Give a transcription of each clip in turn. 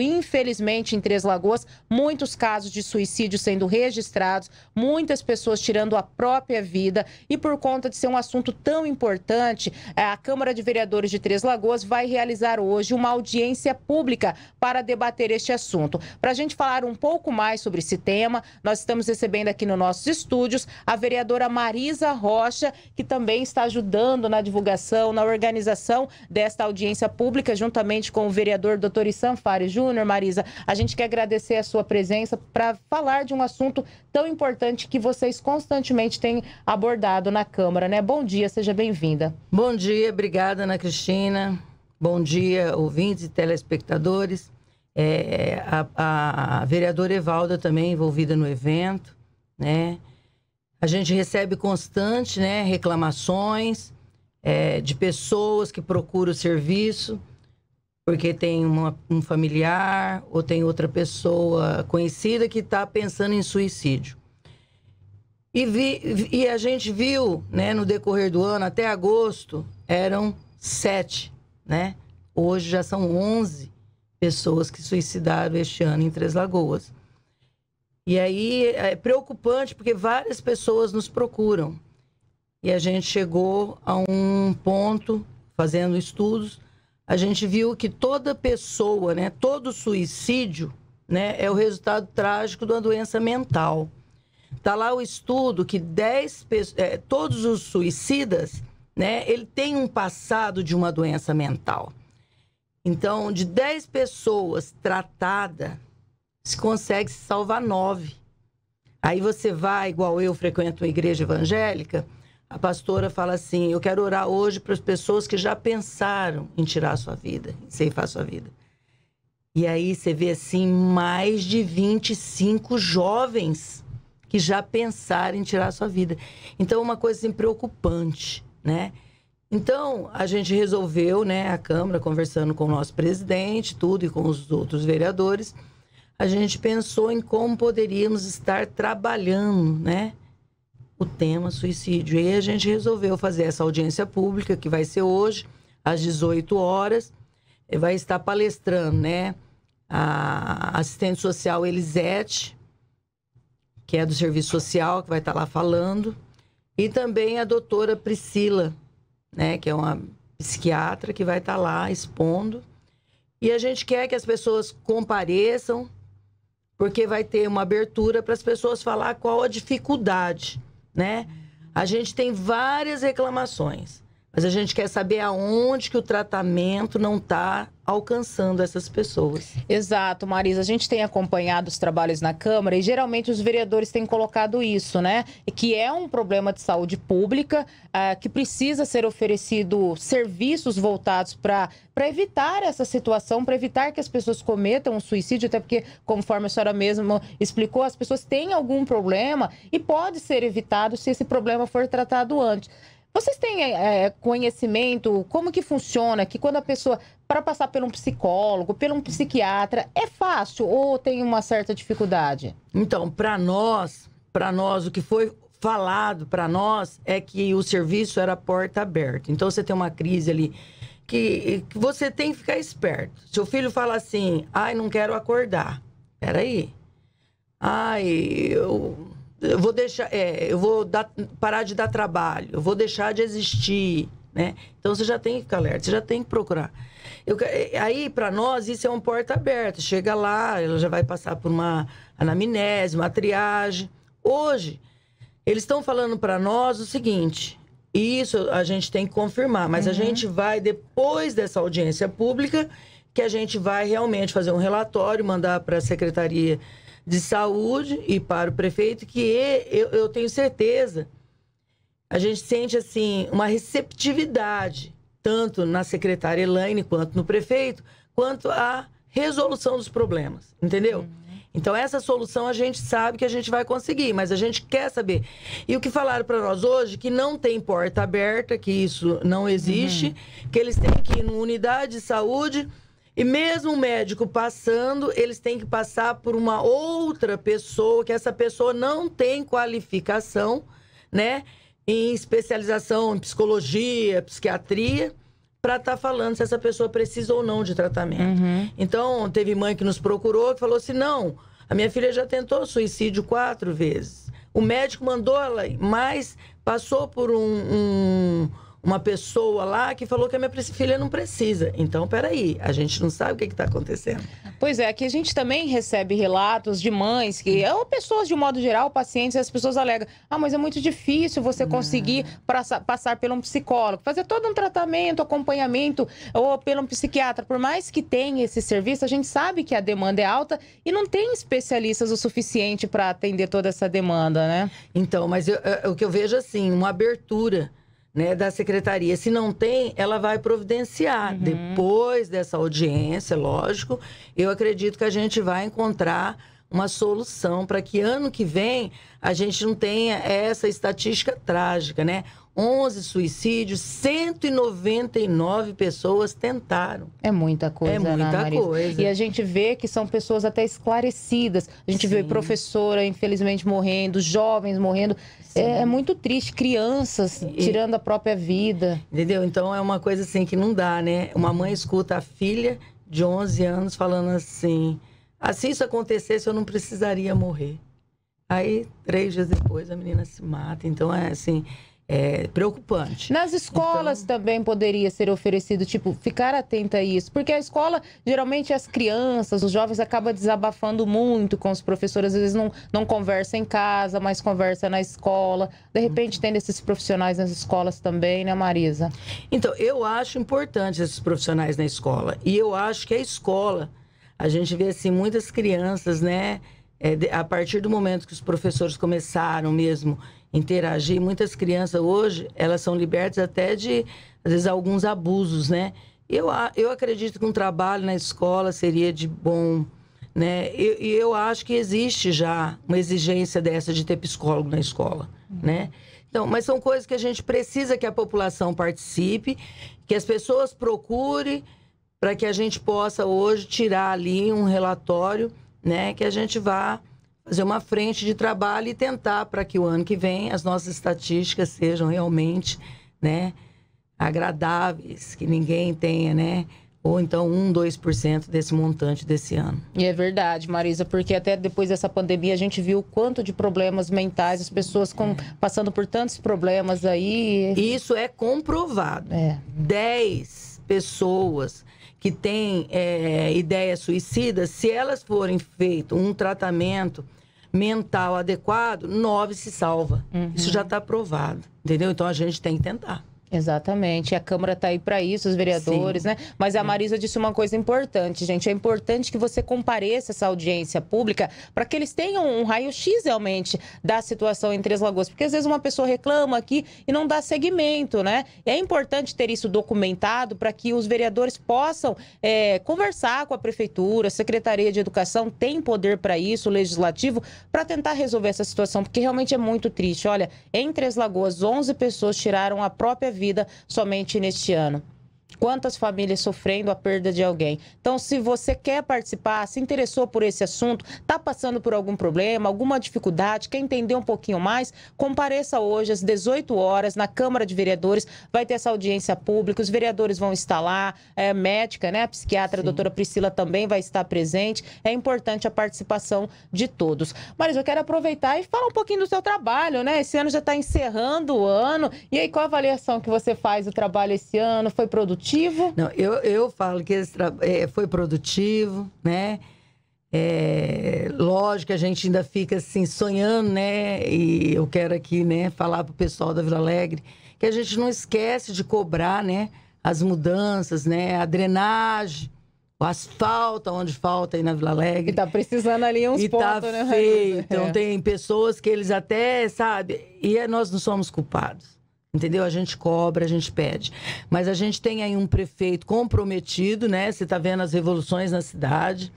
Infelizmente, em Três Lagoas, muitos casos de suicídio sendo registrados, muitas pessoas tirando a própria vida. E por conta de ser um assunto tão importante, é, a Câmara de Vereadores de Três Lagoas vai realizar hoje uma audiência pública para debater este assunto. Para a gente falar um pouco mais sobre esse tema, nós estamos recebendo aqui nos nossos estúdios a vereadora Marisa Rocha, que também está ajudando na divulgação, na organização desta audiência pública, juntamente com o vereador doutor Isan Fares Júnior. Júnior, Marisa, a gente quer agradecer a sua presença para falar de um assunto tão importante que vocês constantemente têm abordado na Câmara, né? Bom dia, seja bem-vinda. Bom dia, obrigada, Ana Cristina. Bom dia, ouvintes e telespectadores. É, a, a vereadora Evalda também envolvida no evento, né? A gente recebe constante, né, reclamações é, de pessoas que procuram o serviço porque tem uma, um familiar ou tem outra pessoa conhecida que está pensando em suicídio. E, vi, e a gente viu, né, no decorrer do ano, até agosto, eram sete, né? Hoje já são onze pessoas que suicidaram este ano em Três Lagoas. E aí é, é preocupante porque várias pessoas nos procuram. E a gente chegou a um ponto, fazendo estudos, a gente viu que toda pessoa, né, todo suicídio, né, é o resultado trágico de uma doença mental. Tá lá o estudo que 10 é, todos os suicidas, né, ele tem um passado de uma doença mental. Então, de 10 pessoas tratadas, se consegue salvar nove. Aí você vai, igual eu frequento uma igreja evangélica, a pastora fala assim: Eu quero orar hoje para as pessoas que já pensaram em tirar a sua vida, em ceifar a sua vida. E aí você vê assim mais de 25 jovens que já pensaram em tirar a sua vida. Então é uma coisa assim, preocupante, né? Então, a gente resolveu, né, a Câmara, conversando com o nosso presidente, tudo, e com os outros vereadores, a gente pensou em como poderíamos estar trabalhando, né, o tema suicídio. E a gente resolveu fazer essa audiência pública, que vai ser hoje, às 18 horas. Vai estar palestrando, né? A assistente social Elisete, que é do Serviço Social, que vai estar lá falando. E também a doutora Priscila, né? Que é uma psiquiatra que vai estar lá expondo. E a gente quer que as pessoas compareçam, porque vai ter uma abertura para as pessoas falar qual a dificuldade né? A gente tem várias reclamações. Mas a gente quer saber aonde que o tratamento não está alcançando essas pessoas. Exato, Marisa. A gente tem acompanhado os trabalhos na Câmara e geralmente os vereadores têm colocado isso, né? Que é um problema de saúde pública, uh, que precisa ser oferecido serviços voltados para evitar essa situação, para evitar que as pessoas cometam suicídio, até porque, conforme a senhora mesma explicou, as pessoas têm algum problema e pode ser evitado se esse problema for tratado antes. Vocês têm é, é, conhecimento como que funciona que quando a pessoa para passar por um psicólogo, por um psiquiatra, é fácil ou tem uma certa dificuldade? Então, para nós, para nós o que foi falado para nós é que o serviço era porta aberta. Então você tem uma crise ali que, que você tem que ficar esperto. Seu filho fala assim: "Ai, não quero acordar". Peraí. aí. Ai, eu eu vou deixar, é, eu vou dar, parar de dar trabalho, eu vou deixar de existir, né? Então você já tem que ficar alerta, você já tem que procurar. Eu, é, aí para nós isso é uma porta aberta. Chega lá, ela já vai passar por uma anamnese, uma triagem. Hoje eles estão falando para nós o seguinte: isso a gente tem que confirmar, mas uhum. a gente vai depois dessa audiência pública que a gente vai realmente fazer um relatório, mandar para a secretaria de Saúde e para o prefeito, que eu, eu tenho certeza, a gente sente assim uma receptividade, tanto na secretária Elaine, quanto no prefeito, quanto à resolução dos problemas, entendeu? Uhum. Então, essa solução a gente sabe que a gente vai conseguir, mas a gente quer saber. E o que falaram para nós hoje, que não tem porta aberta, que isso não existe, uhum. que eles têm que ir numa unidade de saúde e mesmo o médico passando, eles têm que passar por uma outra pessoa, que essa pessoa não tem qualificação, né? Em especialização em psicologia, psiquiatria, para estar tá falando se essa pessoa precisa ou não de tratamento. Uhum. Então, teve mãe que nos procurou que falou assim: não, a minha filha já tentou suicídio quatro vezes. O médico mandou ela, mas passou por um, um uma pessoa lá que falou que a minha filha não precisa. Então, peraí, a gente não sabe o que está acontecendo. Pois é, aqui a gente também recebe relatos de mães que, hum. ou pessoas de modo geral, pacientes, as pessoas alegam: ah, mas é muito difícil você conseguir praça, passar pelo um psicólogo, fazer todo um tratamento, acompanhamento, ou pelo um psiquiatra. Por mais que tenha esse serviço, a gente sabe que a demanda é alta e não tem especialistas o suficiente para atender toda essa demanda, né? Então, mas eu, eu, o que eu vejo assim, uma abertura né, da secretaria. Se não tem, ela vai providenciar. Uhum. Depois dessa audiência, lógico, eu acredito que a gente vai encontrar uma solução para que ano que vem a gente não tenha essa estatística trágica, né? 11 suicídios, 199 pessoas tentaram. É muita coisa, É né, muita né, coisa. E a gente vê que são pessoas até esclarecidas. A gente Sim. vê professora, infelizmente, morrendo, jovens morrendo. É, assim, é, né? muito triste, crianças e... tirando a própria vida. Entendeu? Então é uma coisa assim que não dá, né? Uma mãe escuta a filha de 11 anos falando assim: assim isso acontecesse, eu não precisaria morrer. Aí, três dias depois, a menina se mata. Então é assim é, preocupante. Nas escolas então... também poderia ser oferecido, tipo, ficar atenta a isso, porque a escola, geralmente as crianças, os jovens acabam desabafando muito com os professores, às vezes não, não conversa em casa, mas conversa na escola. De uhum. repente, tem tendo esses profissionais nas escolas também, né, Marisa? Então, eu acho importante esses profissionais na escola, e eu acho que a escola, a gente vê assim, muitas crianças, né? é, a partir do momento que os professores começaram mesmo a interagir, muitas crianças hoje, elas são libertas até de, às vezes, alguns abusos, né? Eu, eu acredito que um trabalho na escola seria de bom, né? E eu, eu, acho que existe já uma exigência dessa de ter psicólogo na escola, uhum. né? Então, mas são coisas que a gente precisa que a população participe, que as pessoas procurem, para que a gente possa hoje tirar ali um relatório né, que a gente vá fazer uma frente de trabalho e tentar para que o ano que vem as nossas estatísticas sejam realmente, né, agradáveis, que ninguém tenha, né, ou então 1, 2% desse montante desse ano. E é verdade, Marisa, porque até depois dessa pandemia a gente viu o quanto de problemas mentais, as pessoas com, é. passando por tantos problemas aí. Isso é comprovado. É. 10 pessoas que têm é, ideias suicidas, se elas forem feito um tratamento mental adequado, nove se salva. Uhum. Isso já está provado, entendeu? Então a gente tem que tentar. Exatamente. A Câmara está aí para isso, os vereadores, Sim. né? Mas a Marisa disse uma coisa importante, gente. É importante que você compareça essa audiência pública para que eles tenham um raio-x realmente da situação em Três Lagoas. Porque às vezes uma pessoa reclama aqui e não dá seguimento, né? E é importante ter isso documentado para que os vereadores possam é, conversar com a Prefeitura, a Secretaria de Educação tem poder para isso, o Legislativo, para tentar resolver essa situação, porque realmente é muito triste. Olha, em Três Lagoas, 11 pessoas tiraram a própria vida vida somente neste ano. Quantas famílias sofrendo a perda de alguém. Então, se você quer participar, se interessou por esse assunto, está passando por algum problema, alguma dificuldade, quer entender um pouquinho mais, compareça hoje às 18 horas na Câmara de Vereadores. Vai ter essa audiência pública, os vereadores vão estar lá, é, médica, né? A psiquiatra, a doutora Priscila também vai estar presente. É importante a participação de todos. Marisa, eu quero aproveitar e falar um pouquinho do seu trabalho, né? Esse ano já está encerrando o ano. E aí, qual a avaliação que você faz do trabalho esse ano? Foi produtivo? produtivo? Não, eu, eu falo que esse é, foi produtivo, né? É, lógico que a gente ainda fica assim sonhando, né? E eu quero aqui, né, falar pro pessoal da Vila Alegre que a gente não esquece de cobrar, né, as mudanças, né, a drenagem, o asfalto onde falta aí na Vila Alegre. E tá precisando ali uns e tá pontos, tá né? Feio. Então é. tem pessoas que eles até, sabe, e é, nós não somos culpados. Entendeu? A gente cobra, a gente pede. Mas a gente tem aí um prefeito comprometido, né? Você está vendo as revoluções na cidade.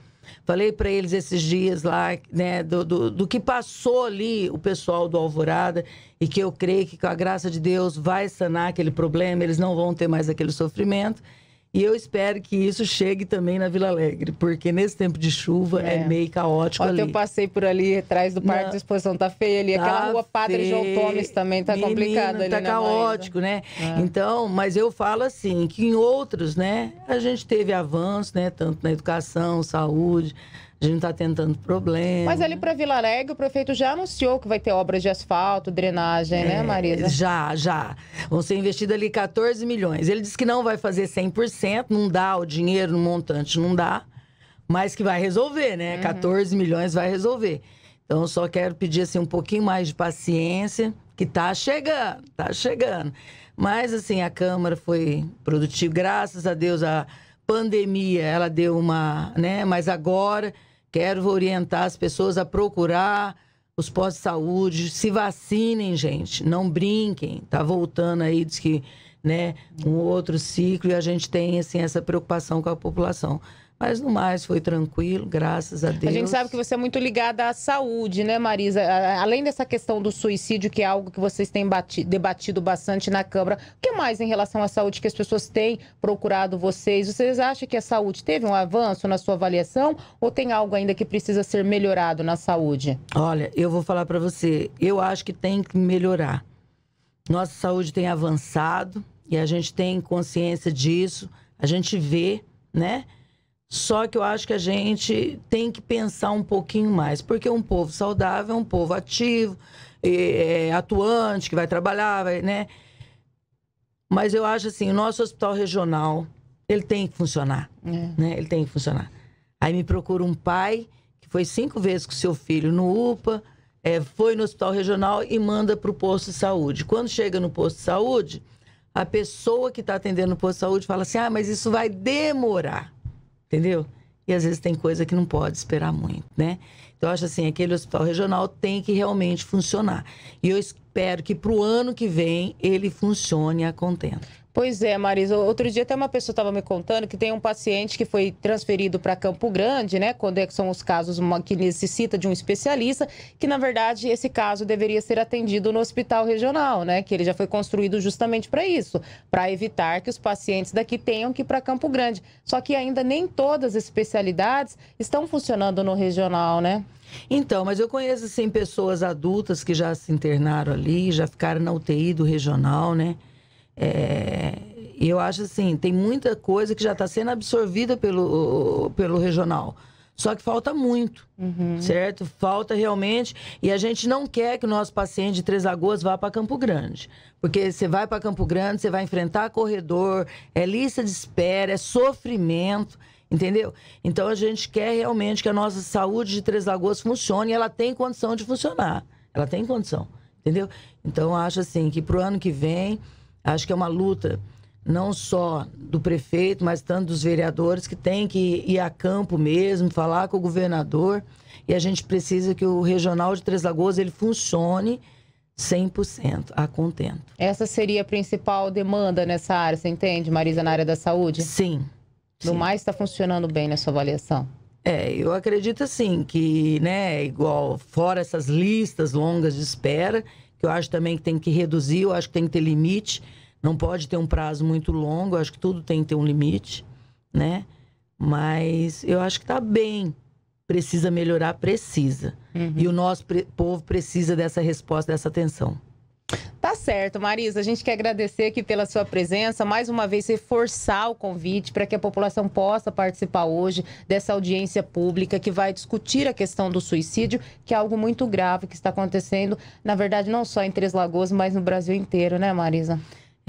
Falei para eles esses dias lá, né, do, do, do, que passou ali o pessoal do Alvorada e que eu creio que com a graça de Deus vai sanar aquele problema, eles não vão ter mais aquele sofrimento. E eu espero que isso chegue também na Vila Alegre, porque nesse tempo de chuva é, é meio caótico Ontem ali. eu passei por ali atrás do Parque Não. de Exposição, tá feio ali. Tá Aquela rua Padre feio. João Tomes também tá Menina, complicado ali. Tá caótico, Maísa. né? É. Então, mas eu falo assim, que em outros, né, a gente teve avanço, né, tanto na educação, saúde a gente está tentando problema. Mas ali para Vila Alegre, o prefeito já anunciou que vai ter obras de asfalto, drenagem, né, é, né, Marisa? Já, já. Vão ser investidos ali 14 milhões. Ele disse que não vai fazer 100%, não dá o dinheiro no montante, não dá, mas que vai resolver, né? Uhum. 14 milhões vai resolver. Então, só quero pedir assim, um pouquinho mais de paciência, que tá chegando, tá chegando. Mas, assim, a Câmara foi produtiva. Graças a Deus, a pandemia, ela deu uma... né? Mas agora Quero orientar as pessoas a procurar os postos de saúde, se vacinem, gente, não brinquem. Tá voltando aí, diz que, né, um outro ciclo e a gente tem, assim, essa preocupação com a população. Mas no mais foi tranquilo, graças a Deus. A gente sabe que você é muito ligada à saúde, né, Marisa? Além dessa questão do suicídio, que é algo que vocês têm batido, debatido bastante na Câmara, o que mais em relação à saúde que as pessoas têm procurado vocês? Vocês acham que a saúde teve um avanço na sua avaliação ou tem algo ainda que precisa ser melhorado na saúde? Olha, eu vou falar para você, eu acho que tem que melhorar. Nossa saúde tem avançado e a gente tem consciência disso, a gente vê, né? Só que eu acho que a gente tem que pensar um pouquinho mais, porque um povo saudável é um povo ativo, é, atuante, que vai trabalhar, vai, né? Mas eu acho assim, o nosso hospital regional, ele tem que funcionar, é. né? Ele tem que funcionar. Aí me procura um pai que foi cinco vezes com seu filho no UPA, é, foi no hospital regional e manda para o posto de saúde. Quando chega no posto de saúde, a pessoa que está atendendo no posto de saúde fala assim, ah, mas isso vai demorar entendeu? E às vezes tem coisa que não pode esperar muito, né? Então, eu acho assim, aquele hospital regional tem que realmente funcionar. E eu espero que para o ano que vem ele funcione a contento. Pois é, Marisa. Outro dia até uma pessoa estava me contando que tem um paciente que foi transferido para Campo Grande, né? Quando é são os casos que necessita de um especialista, que na verdade esse caso deveria ser atendido no hospital regional, né? Que ele já foi construído justamente para isso, para evitar que os pacientes daqui tenham que ir para Campo Grande. Só que ainda nem todas as especialidades estão funcionando no regional, né? Então, mas eu conheço assim pessoas adultas que já se internaram ali, já ficaram na UTI do regional, né? É, eu acho assim, tem muita coisa que já está sendo absorvida pelo, pelo regional. Só que falta muito, uhum. certo? Falta realmente. E a gente não quer que o nosso paciente de Três Lagoas vá para Campo Grande. Porque você vai para Campo Grande, você vai enfrentar corredor, é lista de espera, é sofrimento, entendeu? Então a gente quer realmente que a nossa saúde de Três Lagoas funcione e ela tem condição de funcionar. Ela tem condição, entendeu? Então acho assim que para o ano que vem Acho que é uma luta não só do prefeito, mas tanto dos vereadores que tem que ir a campo mesmo, falar com o governador. E a gente precisa que o regional de Três Lagoas ele funcione 100% a contento. Essa seria a principal demanda nessa área, você entende, Marisa, na área da saúde? Sim. Do sim. mais está funcionando bem na sua avaliação? É, eu acredito assim que, né, igual fora essas listas longas de espera, que eu acho também que tem que reduzir, eu acho que tem que ter limite não pode ter um prazo muito longo, acho que tudo tem que ter um limite, né? Mas eu acho que está bem. Precisa melhorar, precisa. Uhum. E o nosso povo precisa dessa resposta, dessa atenção. Tá certo, Marisa. A gente quer agradecer aqui pela sua presença, mais uma vez reforçar o convite para que a população possa participar hoje dessa audiência pública que vai discutir a questão do suicídio, que é algo muito grave que está acontecendo, na verdade, não só em Três Lagoas, mas no Brasil inteiro, né, Marisa?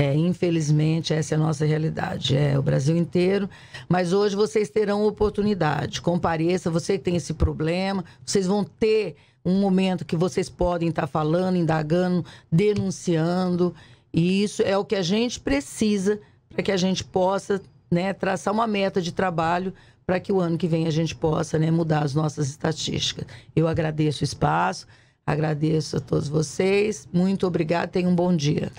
É, infelizmente, essa é a nossa realidade. É o Brasil inteiro. Mas hoje vocês terão oportunidade. Compareça, você que tem esse problema, vocês vão ter um momento que vocês podem estar falando, indagando, denunciando. E isso é o que a gente precisa para que a gente possa né, traçar uma meta de trabalho para que o ano que vem a gente possa né, mudar as nossas estatísticas. Eu agradeço o espaço, agradeço a todos vocês. Muito obrigada, tenham um bom dia.